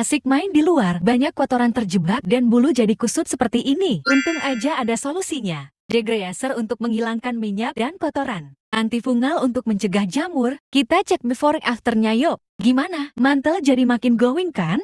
Asik main di luar, banyak kotoran terjebak dan bulu jadi kusut seperti ini. Untung aja ada solusinya. Degreaser untuk menghilangkan minyak dan kotoran. Antifungal untuk mencegah jamur, kita cek before afternya yuk. Gimana, mantel jadi makin glowing kan?